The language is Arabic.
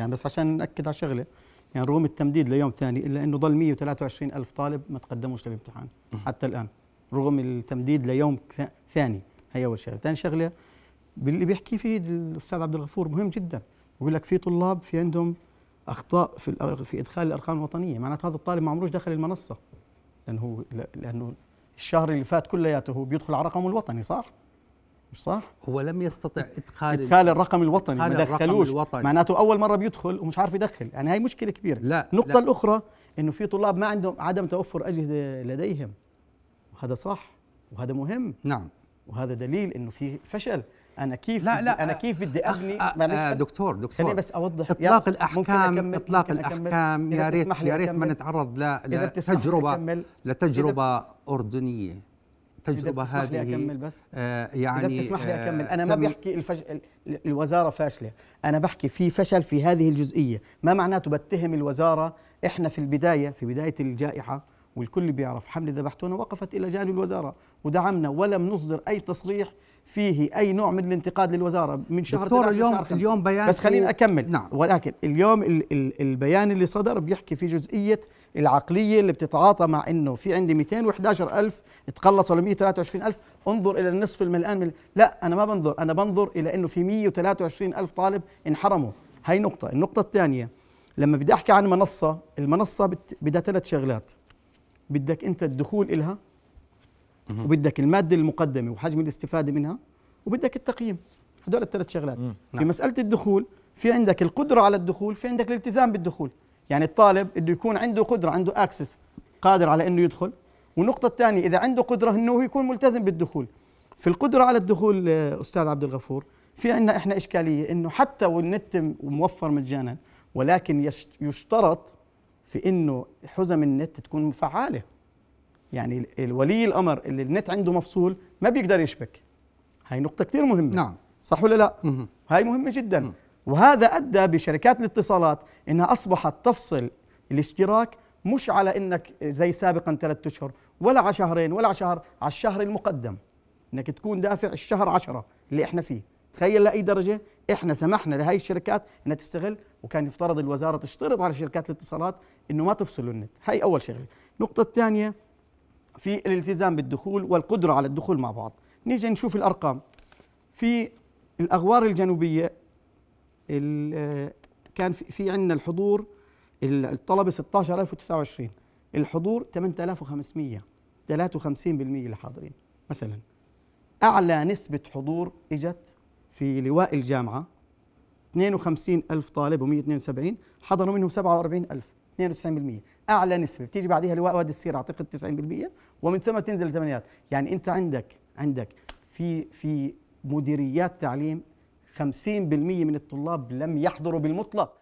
يعني بس عشان ناكد على شغله يعني رغم التمديد ليوم ثاني الا انه ضل 123 الف طالب ما تقدموش للامتحان حتى الان رغم التمديد ليوم ثاني هي اول شغله ثاني شغله اللي بيحكي فيه الاستاذ عبد الغفور مهم جدا بقول لك في طلاب في عندهم اخطاء في في ادخال الارقام الوطنيه معناته هذا الطالب ما عمروش دخل المنصه لانه هو لانه الشهر اللي فات كلياته هو بيدخل على رقمه الوطني صح مش صح؟ هو لم يستطع ادخال ادخال الرقم الوطني ما دخلوش معناته اول مره بيدخل ومش عارف يدخل يعني هاي مشكله كبيره لا النقطه لا. الاخرى انه في طلاب ما عندهم عدم توفر اجهزه لديهم وهذا صح وهذا مهم نعم وهذا دليل انه في فشل انا كيف لا لا انا كيف بدي ابني أه دكتور دكتور خليني بس اوضح اطلاق الاحكام اطلاق الاحكام يا ريت يا ريت ما نتعرض لتجربه لتجربه اردنيه تجربه هذه لي اكمل بس آه يعني إذا بتسمح لي اكمل انا ما بحكي الفش... الوزاره فاشله انا بحكي في فشل في هذه الجزئيه ما معناته بتهم الوزاره احنا في البدايه في بدايه الجائحه والكل بيعرف حملة ذبحتونا وقفت إلى جانب الوزارة ودعمنا ولم نصدر أي تصريح فيه اي نوع من الانتقاد للوزاره من شهر دكتور اليوم شهر اليوم بيان بس خليني اكمل نعم ولكن اليوم ال ال البيان اللي صدر بيحكي في جزئيه العقليه اللي بتتعاطى مع انه في عندي 211000 تقلصوا ل 123000 انظر الى النصف الملآن من لا انا ما بنظر انا بنظر الى انه في 123000 طالب انحرموا هاي نقطه النقطه الثانيه لما بدي احكي عن منصه المنصه بدها ثلاث شغلات بدك انت الدخول إلها وبدك الماده المقدمه وحجم الاستفاده منها وبدك التقييم هدول الثلاث شغلات في نعم. مساله الدخول في عندك القدره على الدخول في عندك الالتزام بالدخول يعني الطالب بده يكون عنده قدره عنده اكسس قادر على انه يدخل والنقطه الثانيه اذا عنده قدره انه يكون ملتزم بالدخول في القدره على الدخول آه، استاذ عبد الغفور في عندنا احنا اشكاليه انه حتى والنت موفر مجانا ولكن يشترط في انه حزم النت تكون مفعاله يعني الولي الامر اللي النت عنده مفصول ما بيقدر يشبك هاي نقطه كثير مهمه نعم صح ولا لا هاي مهمه جدا مم. وهذا ادى بشركات الاتصالات انها اصبحت تفصل الاشتراك مش على انك زي سابقا ثلاثة اشهر ولا على شهرين ولا على شهر على الشهر المقدم انك تكون دافع الشهر عشرة اللي احنا فيه تخيل لاي درجه احنا سمحنا لهي الشركات انها تستغل وكان يفترض الوزاره تشترط على شركات الاتصالات انه ما تفصلوا النت هي اول شغله النقطه الثانيه في الالتزام بالدخول والقدره على الدخول مع بعض نيجي نشوف الارقام في الاغوار الجنوبيه كان في عندنا الحضور الطلبه 16029 الحضور 8500 53% حاضرين مثلا اعلى نسبه حضور اجت في لواء الجامعة 52 ألف طالب و172 حضروا منهم 47 ألف 92% أعلى نسبة بتيجي بعدها لواء وادي السير أعتقد 90% ومن ثم تنزل الثمانيات يعني أنت عندك عندك في في مديريات تعليم 50% من الطلاب لم يحضروا بالمطلق